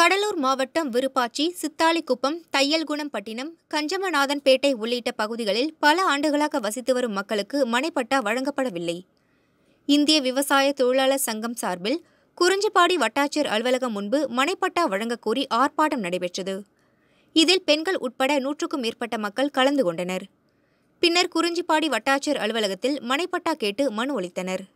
கடலூர் மாவட்டம் விருப்பாச்சி சித்தாலிக்குப்பம் தையல்குணம்பட்டினம் கஞ்சமநாதன்பேட்டை உள்ளிட்ட பகுதிகளில் பல ஆண்டுகளாக வசித்து வரும் மக்களுக்கு மனைப்பட்டா வழங்கப்படவில்லை இந்திய விவசாய தொழிலாளர் சங்கம் சார்பில் குறிஞ்சிப்பாடி வட்டாட்சியர் அலுவலகம் முன்பு மனைப்பட்டா வழங்கக்கோரி ஆர்ப்பாட்டம் நடைபெற்றது இதில் பெண்கள் உட்பட நூற்றுக்கும் மேற்பட்ட மக்கள் கலந்து கொண்டனர் பின்னர் குறிஞ்சிப்பாடி வட்டாட்சியர் அலுவலகத்தில் மனைப்பட்டா கேட்டு மனு அளித்தனர்